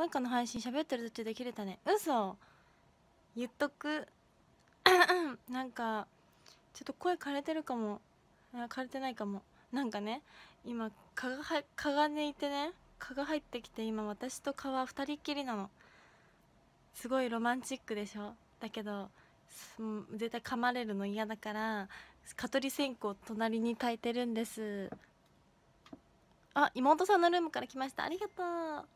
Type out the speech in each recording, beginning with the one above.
マイカの配信喋ってる途中で切れたね嘘言っとく なんかちょっと声枯れてるかも枯れてないかもなんかね今蚊がは蚊が寝いてね蚊が入ってきて今私と蚊は2人っきりなのすごいロマンチックでしょだけど絶対噛まれるの嫌だから蚊取り線香隣に炊いてるんですあ妹さんのルームから来ましたありがとう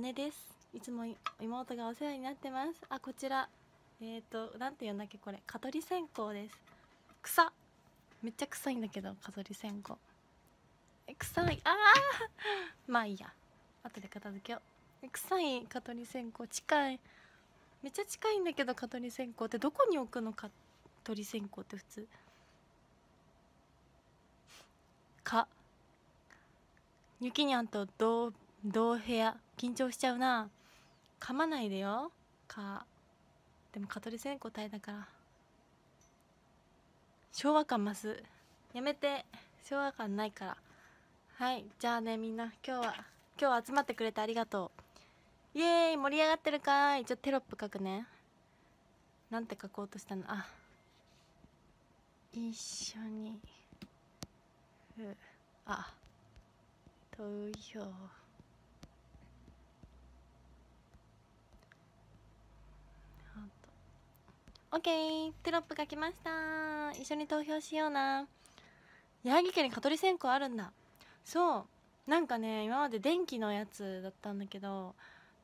姉ですいつも妹がお世話になってますあこちらえっ、ー、となんて言うんだっけこれ蚊取り線香です草めっちゃ臭いんだけど蚊取り線香臭いああ まあいいや後で片付けよう臭い蚊取り線香近いめっちゃ近いんだけど蚊取り線香ってどこに置くの蚊取り線香って普通蚊雪にゃんと同同部屋緊張しちゃうな噛まないでよかでも蚊取り線答えだから昭和感増すやめて昭和感ないからはいじゃあねみんな今日は今日は集まってくれてありがとうイエーイ盛り上がってるかいちょっとテロップ書くねなんて書こうとしたのあ一緒にあ投票オッケーテロップが来ました一緒に投票しような矢作家に蚊取り線香あるんだそうなんかね今まで電気のやつだったんだけど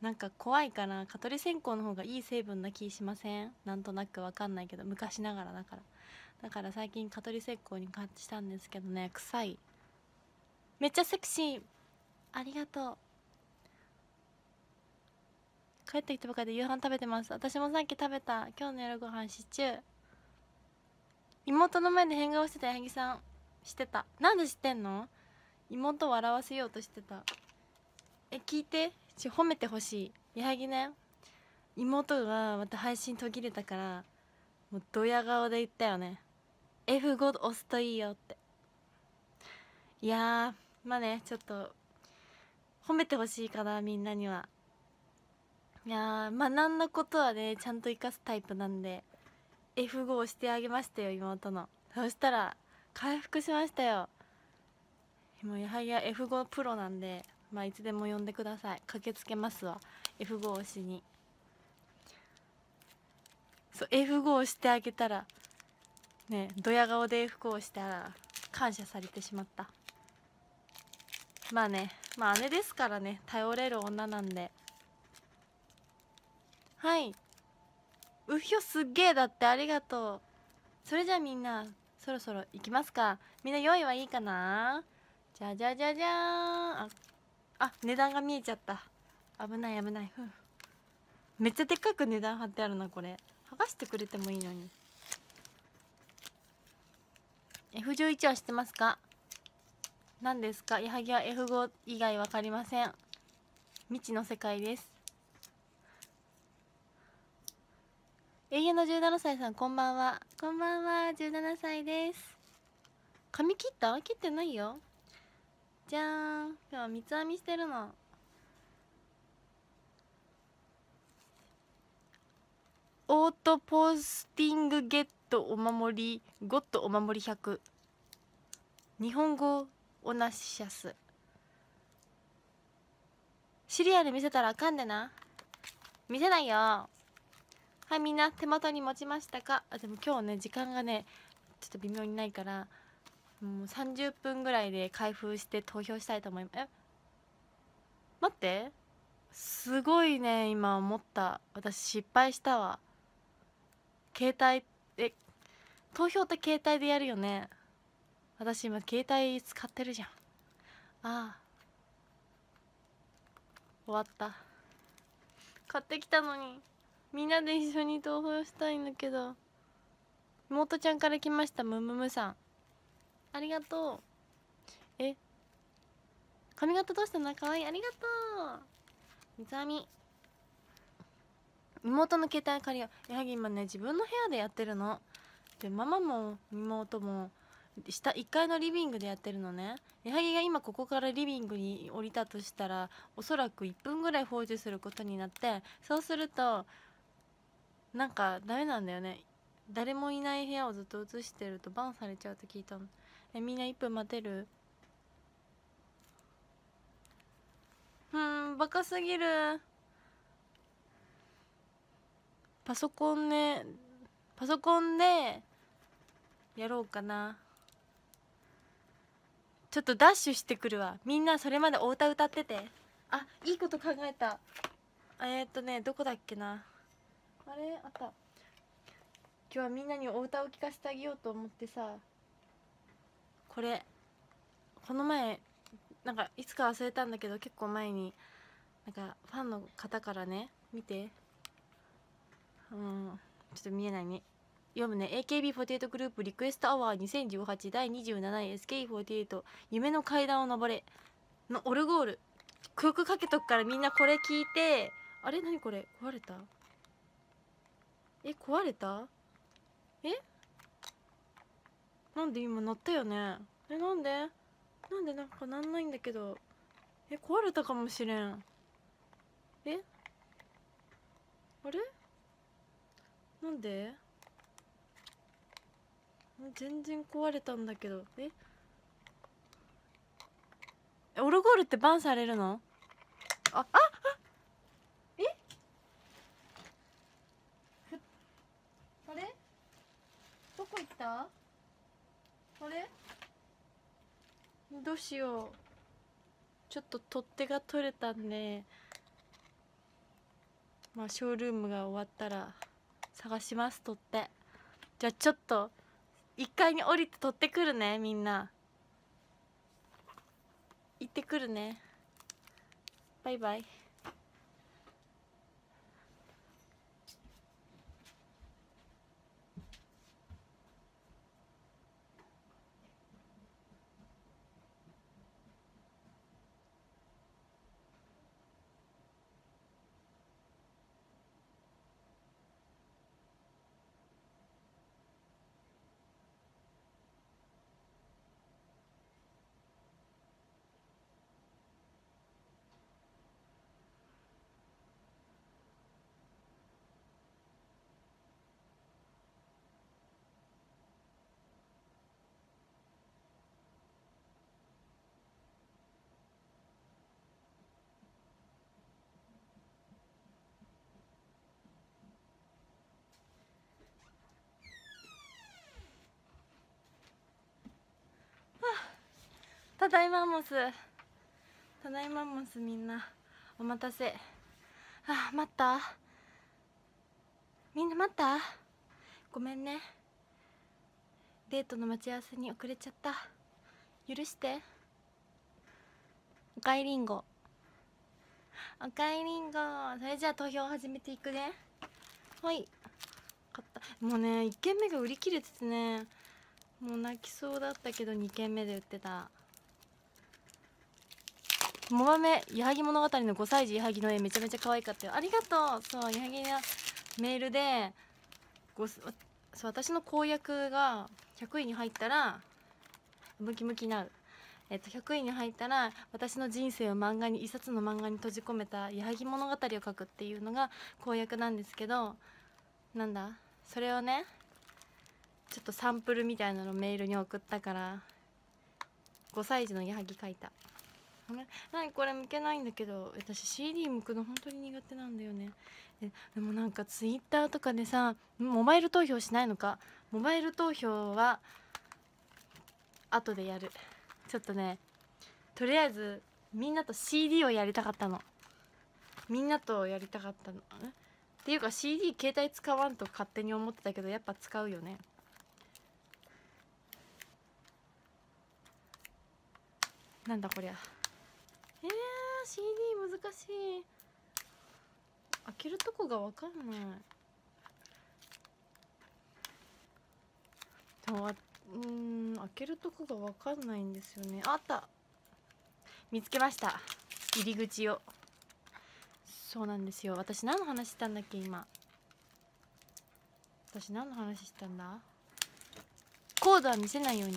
なんか怖いから蚊取り線香の方がいい成分な気しませんなんとなくわかんないけど昔ながらだからだから最近蚊取り線香に感じたんですけどね臭いめっちゃセクシーありがとう帰ってきたばかりで夕飯食べてます私もさっき食べた今日の夜ご飯シチュー妹の前で変顔してた矢作さんしてたなんで知ってんの妹を笑わせようとしてたえ聞いてち褒めてほしい矢作ね妹がまた配信途切れたからもうドヤ顔で言ったよね F5 押すといいよっていやまあねちょっと褒めてほしいかなみんなにはいやー学んだことはねちゃんと生かすタイプなんで F5 をしてあげましたよ妹のそしたら回復しましたよもうやはり F5 プロなんでまあいつでも呼んでください駆けつけますわ F5 をしにそう F5 をしてあげたらねドヤ顔で F5 をしたら感謝されてしまったまあねまあ姉ですからね頼れる女なんではいうひょすっげえだってありがとうそれじゃあみんなそろそろ行きますかみんな用意はいいかなじゃじゃじゃじゃーんああ値段が見えちゃった危ない危ないふめっちゃでっかく値段貼ってあるなこれ剥がしてくれてもいいのに F11 は知ってますか何ですか矢作は F5 以外分かりません未知の世界です永遠の17歳さんこんばんはこんばんは17歳です髪切った切ってないよじゃーん今日は三つ編みしてるのオートポスティングゲットお守りゴットお守り100日本語オナシャスシリアル見せたらあかんでな見せないよはいみんな手元に持ちましたかあでも今日ね時間がねちょっと微妙にないからもう30分ぐらいで開封して投票したいと思いますえ待ってすごいね今思った私失敗したわ携帯え投票って携帯でやるよね私今携帯使ってるじゃんああ終わった買ってきたのにみんなで一緒に投票したいんだけど妹ちゃんから来ましたむむむさんありがとうえ髪型どうしたのかわいいありがとうつ編み妹の携帯借りようやはり今ね自分の部屋でやってるのでママも妹も下1階のリビングでやってるのね矢作が今ここからリビングに降りたとしたらおそらく1分ぐらい放置することになってそうするとなんかダメなんだよね誰もいない部屋をずっと映してるとバンされちゃうって聞いたのえみんな1分待てるうんバカすぎるパソコンねパソコンでやろうかなちょっとダッシュしてくるわみんなそれまでお歌歌っててあいいこと考えたえー、っとねどこだっけなあれあった今日はみんなにお歌を聴かせてあげようと思ってさこれこの前なんかいつか忘れたんだけど結構前になんかファンの方からね見てうんちょっと見えないね読むね AKB48 グループリクエストアワー2018第27位 SK48 夢の階段を登れのオルゴール曲かけとくからみんなこれ聞いてあれ何これ壊れたえ壊れたえなんで今鳴ったよねえなんでなんでなんかなんないんだけどえ壊れたかもしれんえあれなんで全然壊れたんだけどえオルゴールってバンされるのああうしようちょっと取っ手が取れたんでまあショールームが終わったら探します取っ手じゃあちょっと1階に降りて取ってくるねみんな行ってくるねバイバイただいまモスただいまモスみんなお待たせあ待ったみんな待ったごめんねデートの待ち合わせに遅れちゃった許して赤いりんご赤いりんごそれじゃあ投票始めていくねはい買ったもうね1軒目が売り切れててねもう泣きそうだったけど2軒目で売ってたもまめ矢作物語の5歳児矢作の絵めちゃめちゃ可愛かったよありがとうそう矢作のメールでそう私の公約が100位に入ったらムキムキなうえっと、100位に入ったら私の人生を漫画に一冊の漫画に閉じ込めた矢作物語を書くっていうのが公約なんですけどなんだそれをねちょっとサンプルみたいなのメールに送ったから5歳児の矢作書いた。何これ向けないんだけど私 CD 向くの本当に苦手なんだよねででもなんか twitter とかでさモバイル投票しないのかモバイル投票は後でやるちょっとねとりあえずみんなと CD をやりたかったのみんなとやりたかったのっていうか CD 携帯使わんと勝手に思ってたけどやっぱ使うよねなんだこりゃ CD 難しい開けるとこが分かんないでもうん開けるとこが分かんないんですよねあった見つけました入り口をそうなんですよ私何の話したんだっけ今私何の話したんだコードは見せないように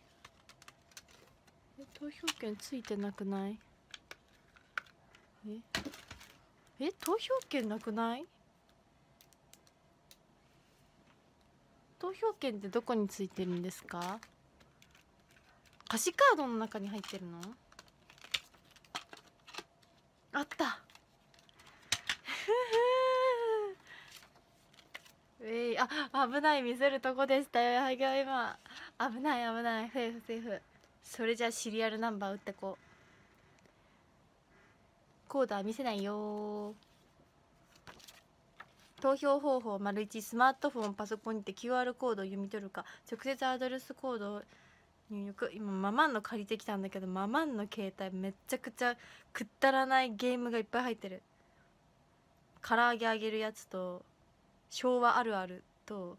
投票券ついてなくないええ投票券なくない投票券ってどこについてるんですか歌詞カードの中に入ってるのあった えー、あ危ない見せるとこでしたよ今危ない危ないセーフセーフそれじゃあシリアルナンバー打ってこうコードは見せないよ投票方法丸1スマートフォンパソコンにて QR コードを読み取るか直接アドレスコードを入力今ママンの借りてきたんだけどママンの携帯めちゃくちゃくったらないゲームがいっぱい入ってる唐揚げあげるやつと昭和あるあると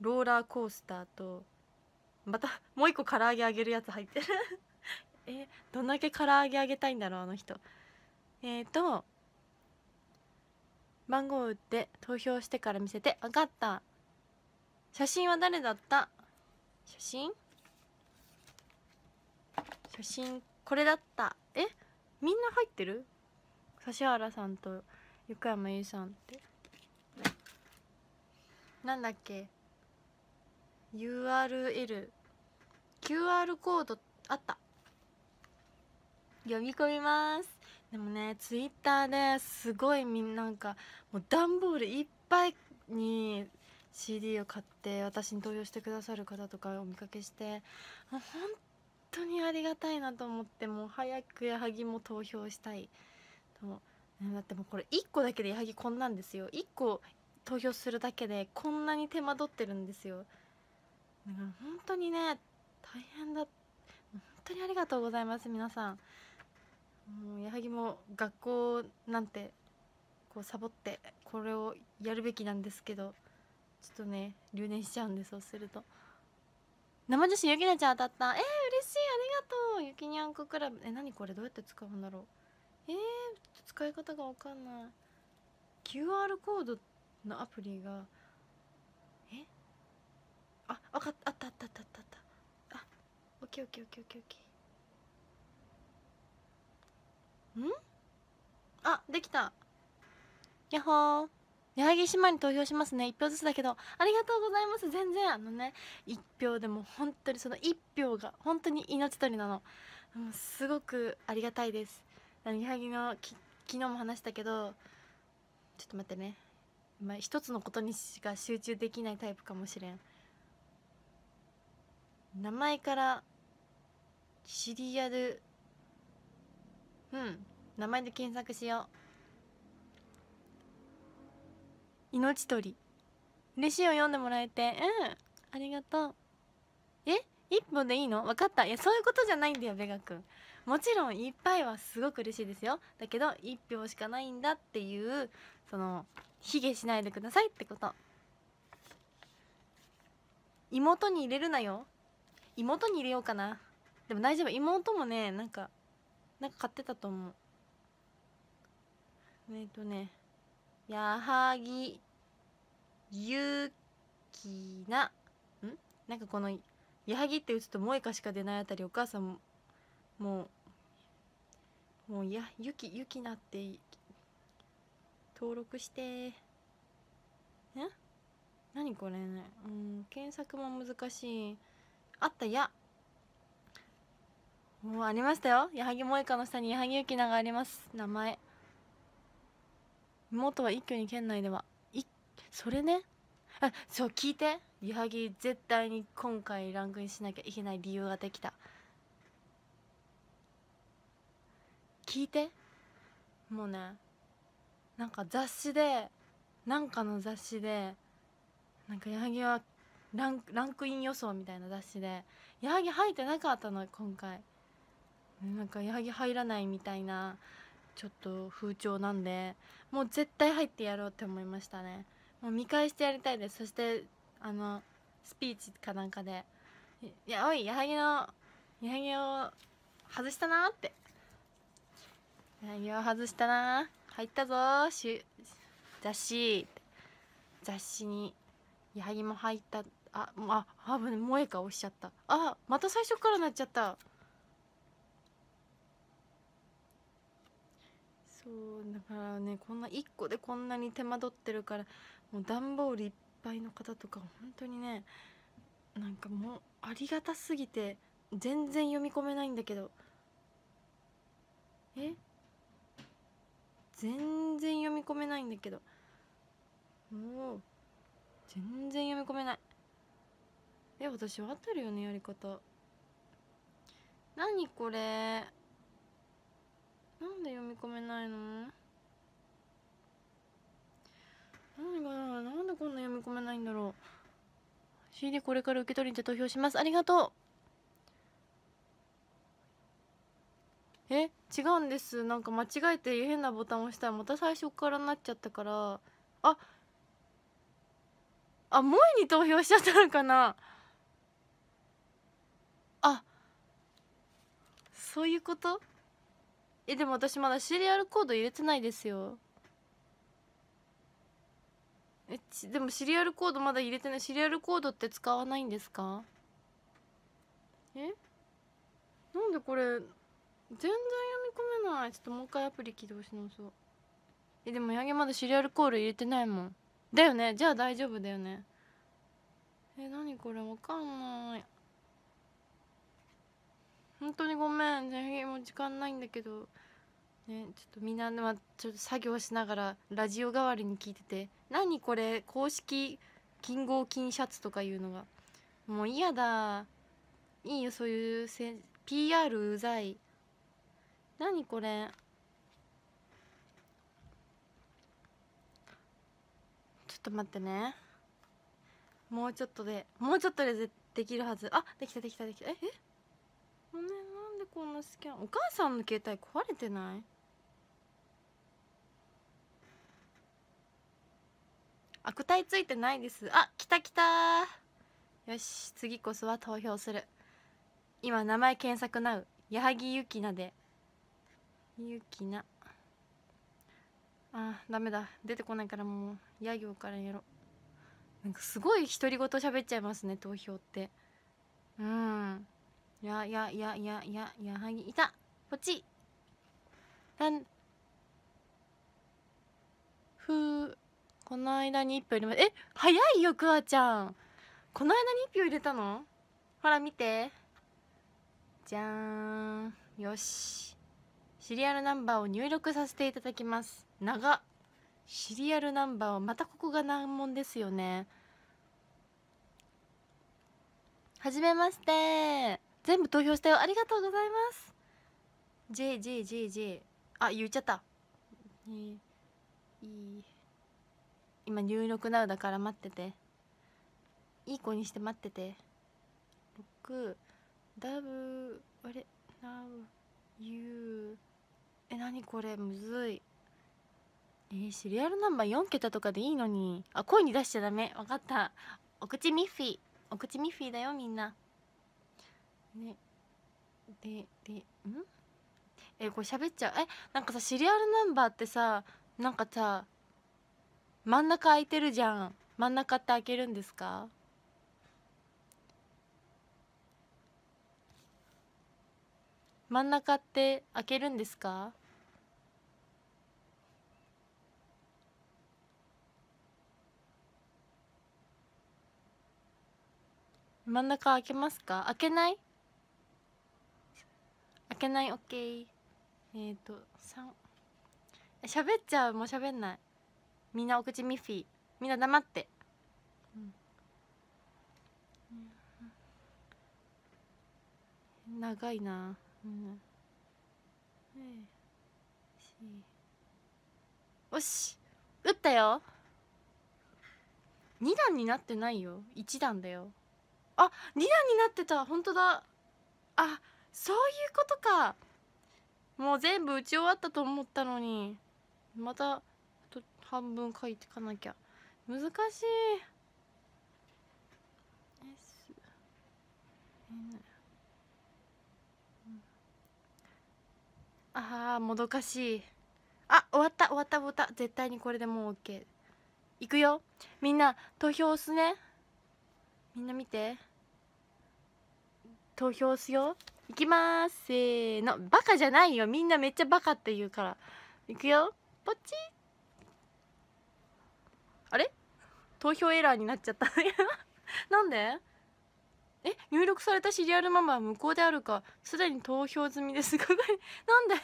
ローラーコースターとまたもう一個唐揚げあげるやつ入ってる えどんだけ唐揚げあげたいんだろうあの人えっ、ー、と番号打って投票してから見せて分かった写真は誰だった写真写真これだったえみんな入ってる指原さんと横山由依さんってなんだっけ URL QR コードあった読み込みますでもねツイッターですごいみんななんかもう段ボールいっぱいに CD を買って私に投票してくださる方とかお見かけして本当にありがたいなと思ってもう早く矢作も投票したいとだってもうこれ1個だけで矢作こんなんですよ1個投票するだけでこんなに手間取ってるんですよだから本当にね大変だ本当にありがとうございます皆さんもう矢作も学校なんてこうサボってこれをやるべきなんですけどちょっとね留年しちゃうんでそうすると生女子ゆきなちゃん当たったえー、嬉しいありがとうゆきにゃんこクラブえ何これどうやって使うんだろうえー、使い方が分かんない QR コードのアプリがえああかあったあったあったあったケーオッケーオッケーオッケーオんあできたやっほー矢作姉妹に投票しますね1票ずつだけどありがとうございます全然あのね1票でも本当にその1票が本当に命取りなのもうすごくありがたいです矢作のき昨日も話したけどちょっと待ってね一つのことにしか集中できないタイプかもしれん名前からシリアルうん名前で検索しよう命取り嬉しいを読んでもらえてうんありがとうえ一本でいいの分かったいやそういうことじゃないんだよベガんもちろんいっぱいはすごく嬉しいですよだけど1票しかないんだっていうその卑下しないでくださいってこと妹に入れるなよ妹に入れようかなでも大丈夫妹もねなんかなんか買ってたと思うえっ、とね矢作ゆきなうんなんかこの矢作って打つと萌え歌しか出ないあたりお母さんももうもうやゆきゆきなって登録してえ何これねうん検索も難しいあったやもうありましたよ矢作萌香の下に矢作雪菜があります名前妹は一挙に県内ではいそれねあそう聞いて矢作絶対に今回ランクインしなきゃいけない理由ができた聞いてもうねなんか雑誌でなんかの雑誌でなんか矢作はランランクイン予想みたいな雑誌で矢作入ってなかったの今回。なんか矢作入らないみたいなちょっと風潮なんでもう絶対入ってやろうって思いましたねもう見返してやりたいですそしてあのスピーチかなんかで「いやおい矢作の矢作を外したな」って「矢作を外したな入ったぞし雑誌」雑誌に矢作も入ったあああぶね萌えか押しちゃったあまた最初からなっちゃったそうだからねこんな1個でこんなに手間取ってるからもう段ボールいっぱいの方とか本当にねなんかもうありがたすぎて全然読み込めないんだけどえ全然読み込めないんだけどもう全然読み込めないえ私分かってるよねやり方何これなんで読み込めないの何がなんでこんな読み込めないんだろう CD これから受け取りに投票しますありがとうえ違うんですなんか間違えて変なボタン押したらまた最初からなっちゃったからああ萌えに投票しちゃったのかなあそういうことえでも私まだシリアルコード入れてないですよえちでもシリアルコードまだ入れてないシリアルコードって使わないんですかえなんでこれ全然読み込めないちょっともう一回アプリ起動し直そうえでもヤギまだシリアルコール入れてないもんだよねじゃあ大丈夫だよねえ何これわかんない本当にごめんねもう時間ないんだけどねちょっとみんな、ちょっと作業しながらラジオ代わりに聞いてて何これ公式金合金シャツとかいうのがもう嫌だいいよそういうせ PR うざい何これちょっと待ってねもうちょっとでもうちょっとでできるはずあできたできたできたええこなんでこんなスキャンお母さんの携帯壊れてないあ答えついてないですあ来た来たよし次こそは投票する今名前検索なう矢作ゆきなでゆきなあダメだ出てこないからもうや行からやろなんかすごい独り言喋っちゃいますね投票ってうんやいやややややはぎいたこっちふうこの間に1票入れまえ早いよくわちゃんこの間に1票入れたのほら見てじゃーんよしシリアルナンバーを入力させていただきます長シリアルナンバーはまたここが難問ですよねはじめまして全部投票したよありがとうございます JJJJ あ言っちゃった、今入力なうだから待ってていい子にして待ってて6ダブあれナウユーえ何これむずいえー、シリアルナンバー4桁とかでいいのにあ声に出しちゃダメ分かったお口ミッフィーお口ミッフィーだよみんなねででんえこれ喋っちゃうえなんかさシリアルナンバーってさなんかさ真ん中空いてるじゃん真ん中って開けるんですか真ん中って開けるんですか真ん中開けますか開けない開けない OK えっ、ー、と3喋っちゃうもう喋んないみんなお口ミッフィーみんな黙って、うん、長いなうんよし打ったよ2段になってないよ1段だよあ二2段になってた本当だあそういうことかもう全部打ち終わったと思ったのにまた半分書いてかなきゃ難しい S N あーもどかしいあ終わった終わった終わった絶対にこれでもう OK いくよみんな投票押すねみんな見て投票押すよいきますせーのバカじゃないよみんなめっちゃバカって言うからいくよポチあれ投票エラーになっちゃった なんでえ入力されたシリアルママは無効であるかすでに投票済みですが なんで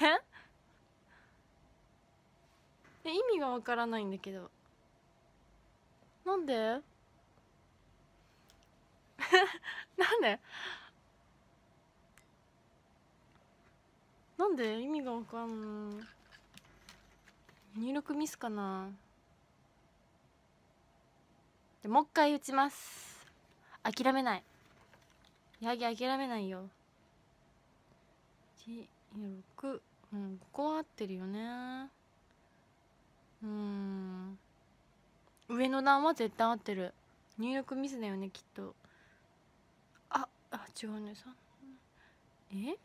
え意味がわからないんだけどなんで なんでなんで意味がわかんない入力ミスかなでもう一回打ちます諦めない矢作諦めないよ6うんここは合ってるよねうん上の段は絶対合ってる入力ミスだよねきっとああ違うねんえ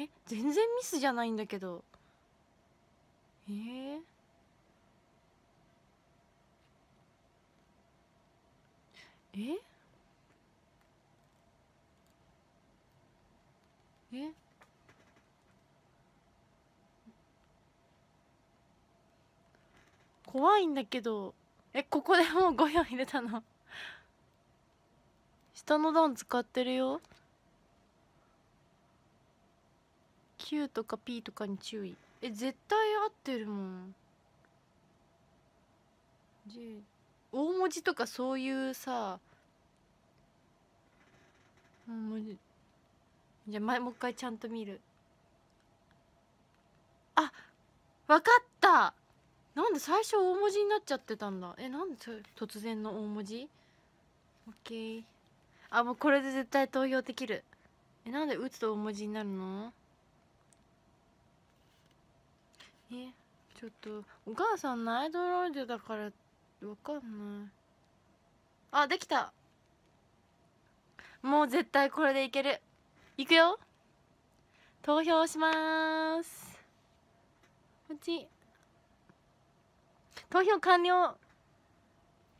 え全然ミスじゃないんだけどえー、ええ怖いんだけどえここでもう5秒入れたの下の段使ってるよ Q とか P とかに注意え絶対合ってるもん J 大文字とかそういうさじゃあ前もう一回ちゃんと見るあわかったなんで最初大文字になっちゃってたんだえなんで突然の大文字 ?OK あもうこれで絶対投票できるえなんで打つと大文字になるのえちょっとお母さんのアイドルイドだからわかんないあできたもう絶対これでいけるいくよ投票しますこっち投票完了わ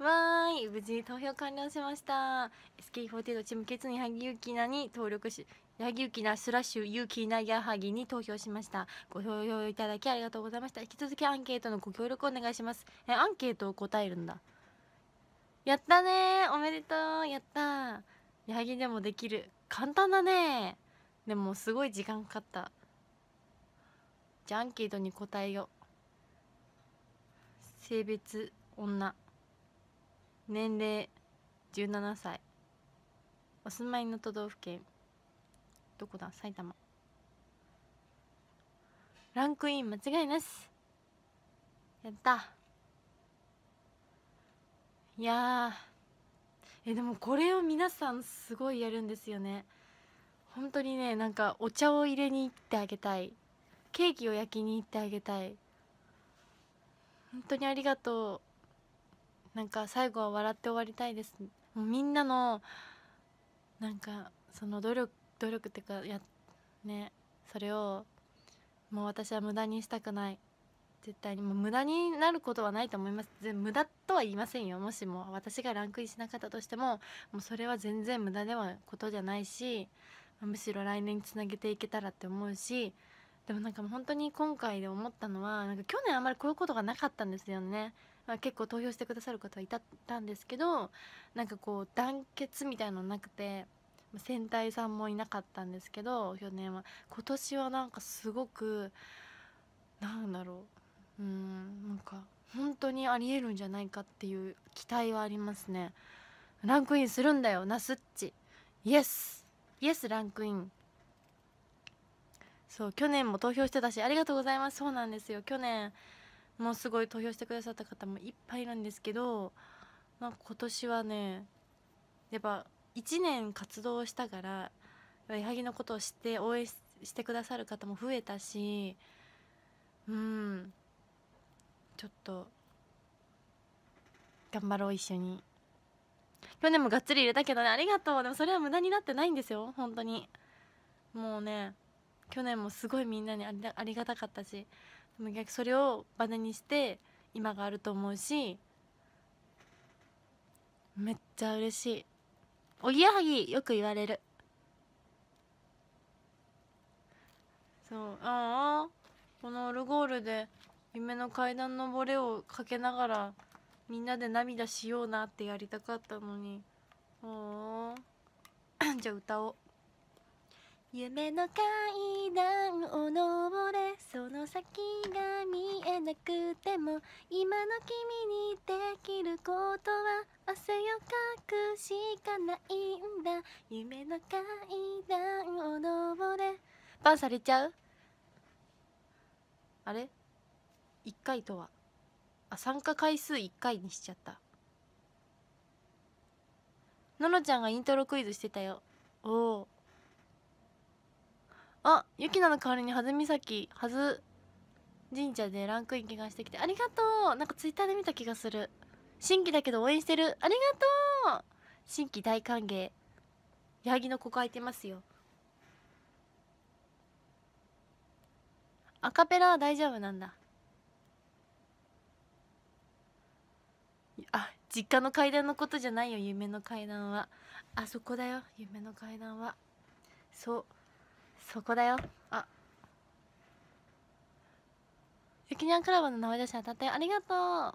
ーい無事投票完了しました SK48 チームケツに萩ゆきなに登録しヤギユキナスラッシュユキナアハギに投票しましたご投票いただきありがとうございました引き続きアンケートのご協力お願いしますえアンケートを答えるんだやったねおめでとうやったヤギでもできる簡単だねでもすごい時間かかったじゃあアンケートに答えよ性別女年齢17歳お住まいの都道府県どこだ埼玉ランクイン間違いなしやったいやえでもこれを皆さんすごいやるんですよね本当にねなんかお茶を入れに行ってあげたいケーキを焼きに行ってあげたい本当にありがとうなんか最後は笑って終わりたいですみんなのなんかその努力努力っていうかやねそれをもう私は無駄にしたくない絶対にもう無駄になることはないと思います全無駄とは言いませんよもしも私がランクインしなかったとしてももうそれは全然無駄ではことじゃないしむしろ来年につなげていけたらって思うしでもなんか本当に今回で思ったのはなんか去年あんまりこういうことがなかったんですよね、まあ、結構投票してくださる方はいたんですけどなんかこう団結みたいのなくて戦隊さんもいなかったんですけど去年は今年はなんかすごくなんだろううんなんか本当にありえるんじゃないかっていう期待はありますねランクインするんだよナスっちイエスイエスランクインそう去年も投票してたしありがとうございますそうなんですよ去年もうすごい投票してくださった方もいっぱいいるんですけど、まあ、今年はねやっぱ1年活動したから矢作のことを知って応援してくださる方も増えたしうんちょっと頑張ろう一緒に去年もがっつり入れたけどねありがとうでもそれは無駄になってないんですよ本当にもうね去年もすごいみんなにありがたかったしでも逆それをバネにして今があると思うしめっちゃ嬉しいおぎやはぎよく言われるそうああこのオルゴールで夢の階段登れをかけながらみんなで涙しようなってやりたかったのにああ じゃあ歌おう夢の階段を登れその先が見えなくても今の君にできることは汗をかくしかないんだ夢の階段を登れバンされちゃうあれ1回とはあ参加回数1回にしちゃったののちゃんがイントロクイズしてたよおおあゆきなの代わりにはずみさきはず神社でランクイン気がしてきてありがとうなんかツイッターで見た気がする新規だけど応援してるありがとう新規大歓迎矢作のここ空いてますよアカペラは大丈夫なんだあ実家の階段のことじゃないよ夢の階段はあそこだよ夢の階段はそうそこだよあゆきにゃんクラブの名前出し当たってありがとう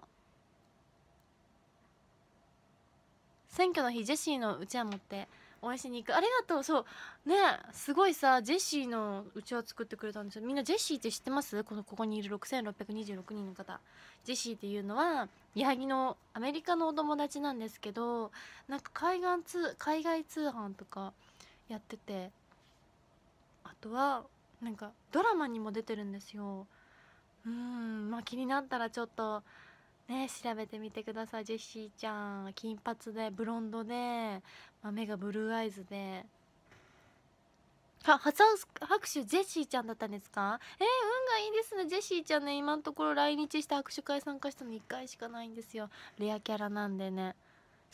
選挙の日ジェシーのうちわ持って応援しに行くありがとうそうねすごいさジェシーのうちわ作ってくれたんですよみんなジェシーって知ってますこのここにいる6626人の方ジェシーっていうのは矢作のアメリカのお友達なんですけどなんか海岸通海外通販とかやっててとはなんかドラマにも出てるんですようんまあ気になったらちょっとね調べてみてくださいジェシーちゃん金髪でブロンドで、まあ、目がブルーアイズでは初拍手ジェシーちゃんだったんですかえー、運がいいですねジェシーちゃんね今のところ来日して握手会参加したの1回しかないんですよレアキャラなんでね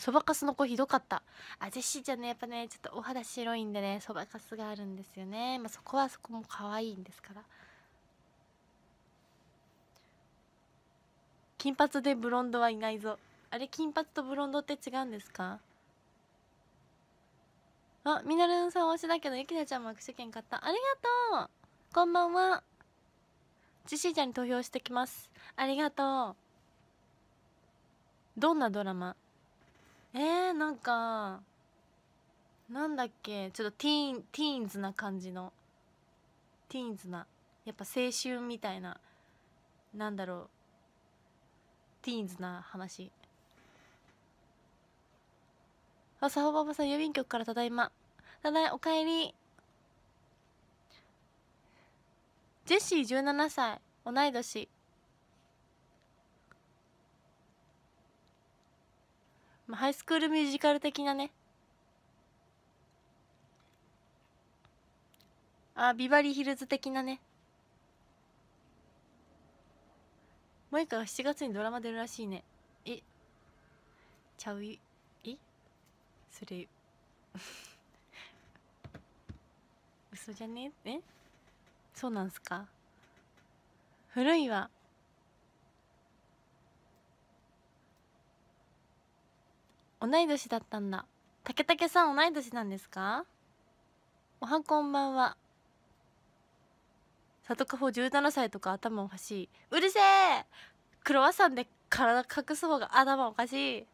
そばかすの子ひどかったあジェシーちゃんねやっぱねちょっとお肌白いんでねそばかすがあるんですよね、まあ、そこはそこも可愛いんですから金髪でブロンドはいないぞあれ金髪とブロンドって違うんですかあミナるンさん推しだけどゆきなちゃんも握手券買ったありがとうこんばんはジェシーちゃんに投票してきますありがとうどんなドラマえー、なんかなんだっけちょっとティーンティーンズな感じのティーンズなやっぱ青春みたいななんだろうティーンズな話あさほばばさん郵便局からただいまただいおかえりジェシー17歳同い年まあ、ハイスクールミュージカル的なねあビバリーヒルズ的なね萌歌が7月にドラマ出るらしいねえちゃうえそれ 嘘じゃねえそうなんすか古いは同い年だったんだ竹竹さん同い年なんですかおはこんばんは里カフォ17歳とか頭おかしいうるせえクロワッサンで体隠す方が頭おかしい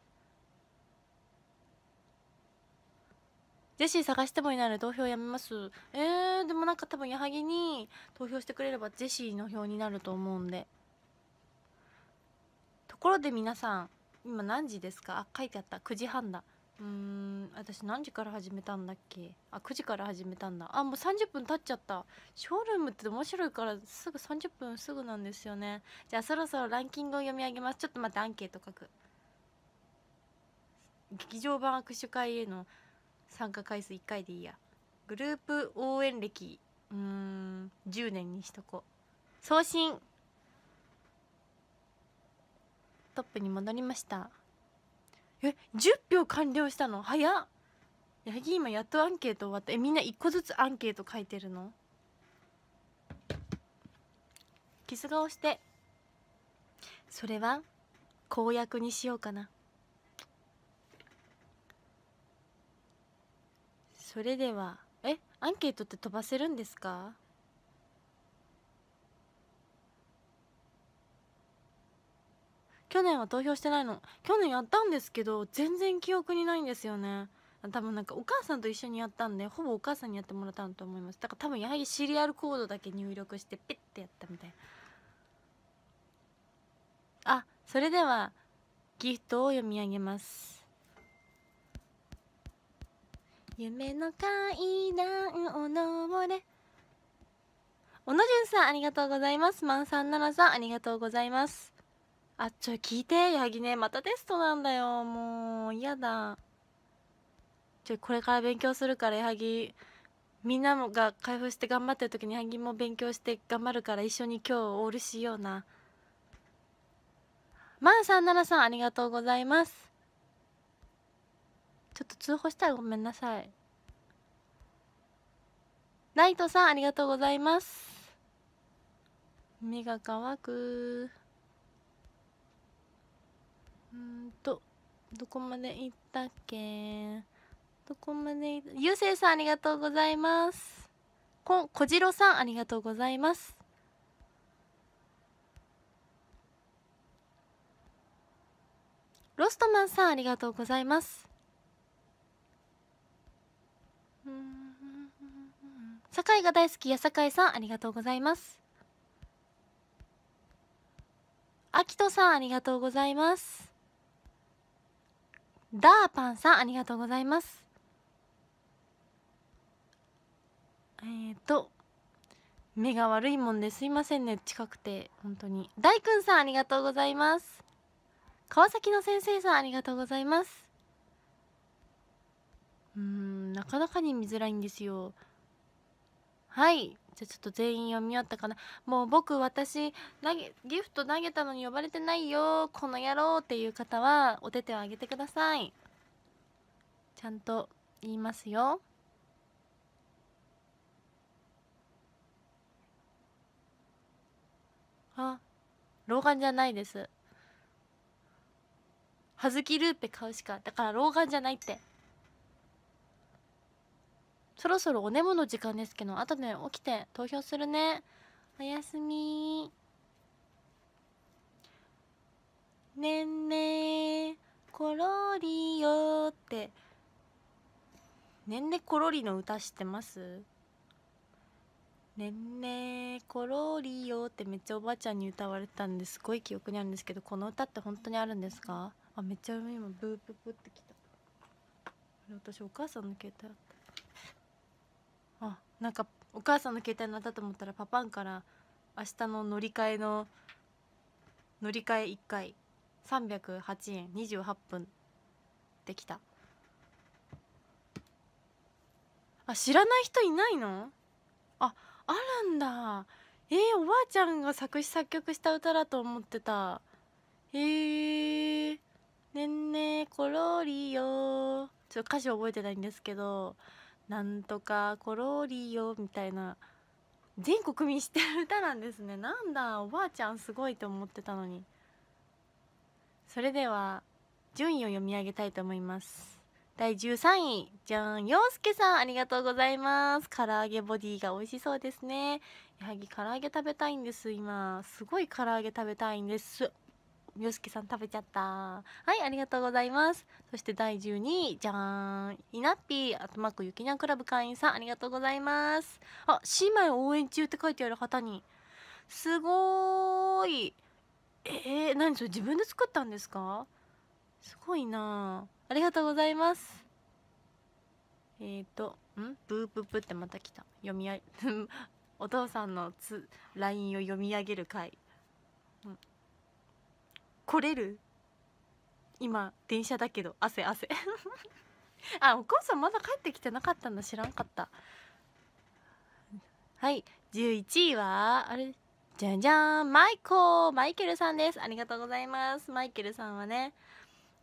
ジェシー探してもいないので投票やめますえー、でもなんか多分矢作に投票してくれればジェシーの票になると思うんでところで皆さん今何時ですかあ書いてあった9時半だうーん私何時から始めたんだっけあ9時から始めたんだあもう30分経っちゃったショールームって面白いからすぐ30分すぐなんですよねじゃあそろそろランキングを読み上げますちょっと待ってアンケート書く劇場版握手会への参加回数1回でいいやグループ応援歴うーん10年にしとこ送信トップに戻りましたえ10票完了したの早っ八木今やっとアンケート終わったえみんな1個ずつアンケート書いてるのキス顔してそれは公約にしようかなそれではえアンケートって飛ばせるんですか去年は投票してないの去年やったんですけど全然記憶にないんですよね多分なんかお母さんと一緒にやったんでほぼお母さんにやってもらったんだと思いますだから多分やはりシリアルコードだけ入力してピッてやったみたいあそれではギフトを読み上げます夢の階段を登れ小野淳さんありがとうございますまんさん奈らさんありがとうございますあちょ聞いて矢作ねまたテストなんだよもう嫌だちょこれから勉強するから矢作みんなもが開封して頑張ってる時に矢作も勉強して頑張るから一緒に今日オールしようなまんさんならさんありがとうございますちょっと通報したらごめんなさいナイトさんありがとうございます目が乾くうんとどこまで行ったっけどこまで行ったゆうせいさんありがとうございますこ小次郎さんありがとうございますロストマンさんありがとうございます酒井が大好きや酒井さんありがとうございますあきとさんありがとうございますダーパンさんありがとうございますえっ、ー、と目が悪いもんですいませんね近くて本当に大くんさんありがとうございます川崎の先生さんありがとうございますうんなかなかに見づらいんですよはいじゃあちょっと全員読み終わったかなもう僕私投げギフト投げたのに呼ばれてないよこの野郎っていう方はお手手を挙げてくださいちゃんと言いますよあ老眼じゃないです葉月ルーペ買うしかだから老眼じゃないってそろそろお眠の時間ですけど後で起きて投票するねおやすみねんねころりよってねんねころりの歌知ってますねんねころりよってめっちゃおばあちゃんに歌われてたんですごい記憶にあるんですけどこの歌って本当にあるんですかあめっちゃ今ブーブーブーってきた私お母さんの携帯あったなんかお母さんの携帯になったと思ったらパパンから明日の乗り換えの乗り換え1回308円28分できたあ知らない人いないのああるんだえー、おばあちゃんが作詞作曲した歌だと思ってたへえー、ねんねころりよちょっと歌詞覚えてないんですけどなんとかコロリよみたいな全国民知ってる歌なんですねなんだおばあちゃんすごいと思ってたのにそれでは順位を読み上げたいと思います第13位じゃん陽介さんありがとうございます唐揚げボディが美味しそうですねやはり唐揚げ食べたいんです今すごい唐揚げ食べたいんですみよすけさん食べちゃったはいありがとうございますそして第12位じゃーんいなっぴーあとまくゆきにゃんクラブ会員さんありがとうございますあ姉妹応援中って書いてある旗にすごーいえー、何それ自分で作ったんですかすごいなありがとうございますえっ、ー、とんブーププってまた来た読み上げ お父さんのつ LINE を読み上げる回来れる今電車だけど汗汗 あお母さんまだ帰ってきてなかったんだ知らんかったはい11位はあれじゃじゃんマイコマイケルさんですありがとうございますマイケルさんはね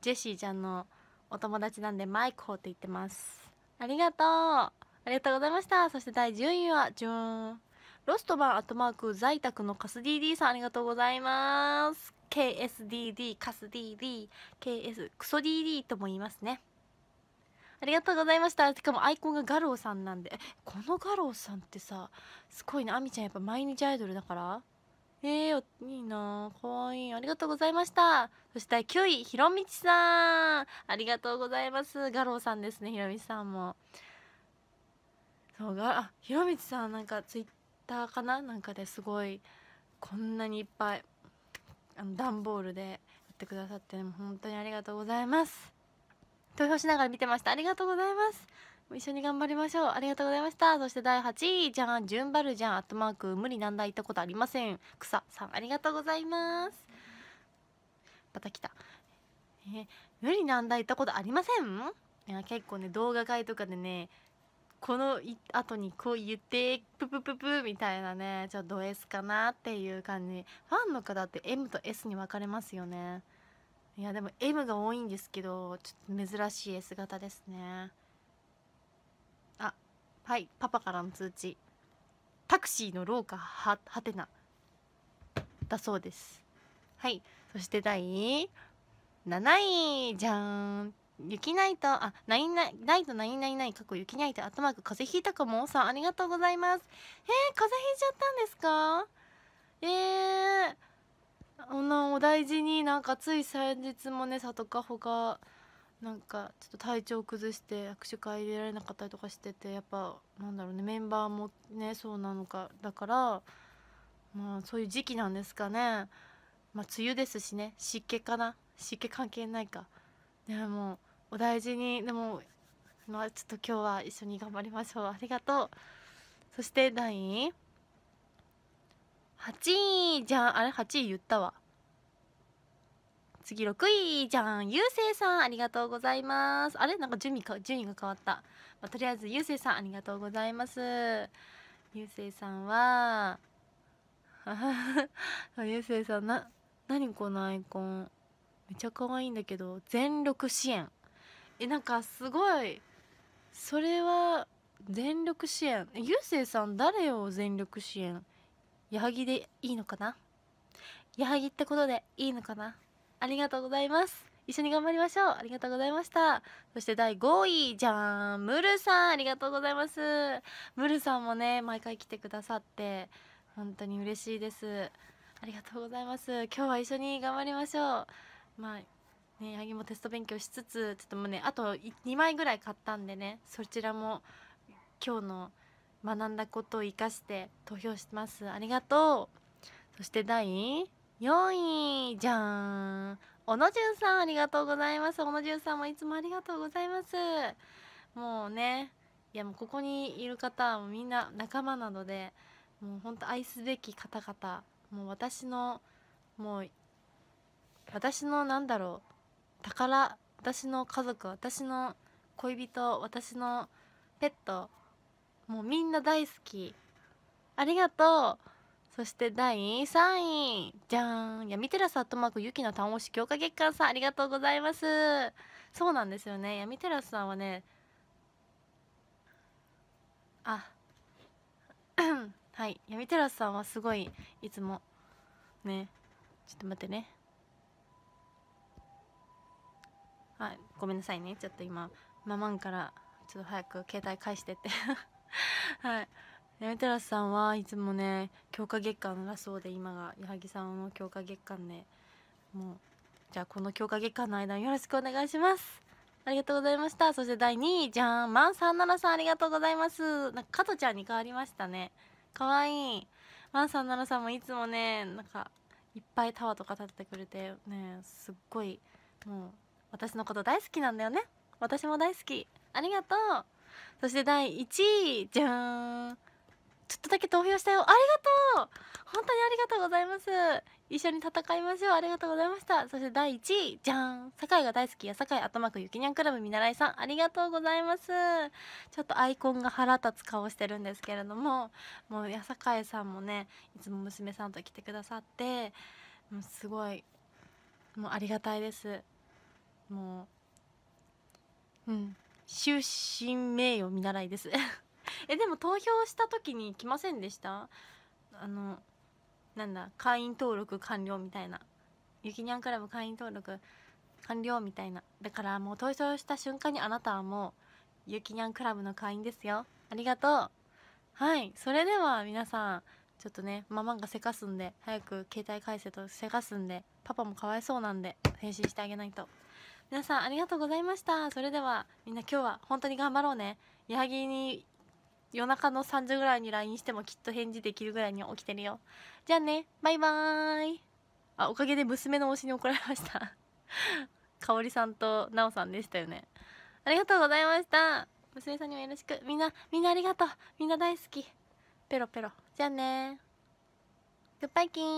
ジェシーちゃんのお友達なんでマイコって言ってますありがとうありがとうございましたそして第10位はじゅんロスト版アットマーク在宅のカス DD さんありがとうございます KSDD カス DDKS クソ DD とも言いますねありがとうございましたしかもアイコンがガローさんなんでこのガローさんってさすごいなあみちゃんやっぱ毎日アイドルだからえー、いいなかわいいありがとうございましたそして9位ひろみちさんありがとうございますガローさんですねひろみちさんもそうがあひろみちさんなんかツイッターかななんかですごいこんなにいっぱいあの段ボールでやってくださって本当にありがとうございます投票しながら見てましたありがとうございます一緒に頑張りましょうありがとうございましたそして第8位じゃんジュンバルじゃんアットマーク無理難題行ったことありません草さんありがとうございますまた来たえ無理難題行ったことありませんいや結構ね動画会とかでねこの後にこう言ってププププみたいなねちょっとド S かなっていう感じファンの方って M と S に分かれますよねいやでも M が多いんですけどちょっと珍しい S 型ですねあはいパパからの通知タクシーの廊下ははてなだそうですはいそして第7位じゃーん雪ないとあ、ないないイ、ナイないないナインナイ過去雪ないと頭が風邪ひいたかもさん、ありがとうございます。えー、風邪ひいちゃったんですかえー、あの、お大事になんかつい先日もね、さとかほかなんかちょっと体調崩して握手会入れられなかったりとかしてて、やっぱ、なんだろうね、メンバーもね、そうなのか、だから、まあ、そういう時期なんですかね。まあ、梅雨ですしね、湿気かな。湿気関係ないか。でもお大事にでも、まあ、ちょっと今日は一緒に頑張りましょうありがとうそして第8位じゃんあれ8位言ったわ次6位じゃんゆうせいさんありがとうございますあれなんか順位か順位が変わった、まあ、とりあえずゆうせいさんありがとうございますゆうせいさんはゆうせいさんな何このアイコンめちゃ可愛いんだけど全力支援えなんかすごいそれは全力支援ゆうせいさん誰を全力支援矢作でいいのかな矢作ってことでいいのかなありがとうございます一緒に頑張りましょうありがとうございましたそして第5位じゃんムルさんありがとうございますムルさんもね毎回来てくださって本当に嬉しいですありがとうございます今日は一緒に頑張りましょうまあね八もテスト勉強しつつちょっともうねあと2枚ぐらい買ったんでねそちらも今日の学んだことを生かして投票してますありがとうそして第4位じゃん小野潤さんありがとうございます小野潤さんもいつもありがとうございますもうねいやもうここにいる方はみんな仲間なのでもうほんと愛すべき方々もう私のもう私のなんだろう宝私の家族私の恋人私のペットもうみんな大好きありがとうそして第3位じゃーん闇テラスアットマークゆきな単押し強化月間さんありがとうございますそうなんですよね闇テラスさんはねあはい闇テラスさんはすごいいつもねちょっと待ってねまあごめんなさいねちょっと今ママンからちょっと早く携帯返してって はいヤめテラスさんはいつもね強化月間だそうで今が矢作さんの強化月間で、ね、もうじゃあこの強化月間の間よろしくお願いしますありがとうございましたそして第2位じゃんマンナ7さんありがとうございますなんか加トちゃんに変わりましたねかわいいマンナ7さんもいつもねなんかいっぱいタワーとか立ててくれてねすっごいもう私のこと大好きなんだよね私も大好きありがとうそして第1位じゃーんちょっとだけ投票したよありがとう本当にありがとうございます一緒に戦いましょうありがとうございましたそして第1位じゃん酒井が大好きや酒井頭くゆきにゃんクラブ見習いさんありがとうございますちょっとアイコンが腹立つ顔してるんですけれどももうや酒井さんもねいつも娘さんと来てくださってもうすごいもうありがたいですもううん終身名誉見習いです えでも投票した時に来ませんでしたあのなんだ会員登録完了みたいなゆきにゃんクラブ会員登録完了みたいなだからもう投票した瞬間にあなたはもうゆきにゃんクラブの会員ですよありがとうはいそれでは皆さんちょっとねママがせかすんで早く携帯返せとせかすんでパパもかわいそうなんで返信してあげないと。皆さんありがとうございましたそれではみんな今日は本当に頑張ろうね矢作に夜中の3時ぐらいに LINE してもきっと返事できるぐらいに起きてるよじゃあねバイバーイあおかげで娘の推しに怒られましたかおりさんとなおさんでしたよねありがとうございました娘さんにもよろしくみんなみんなありがとうみんな大好きペロペロじゃあねグッバイキン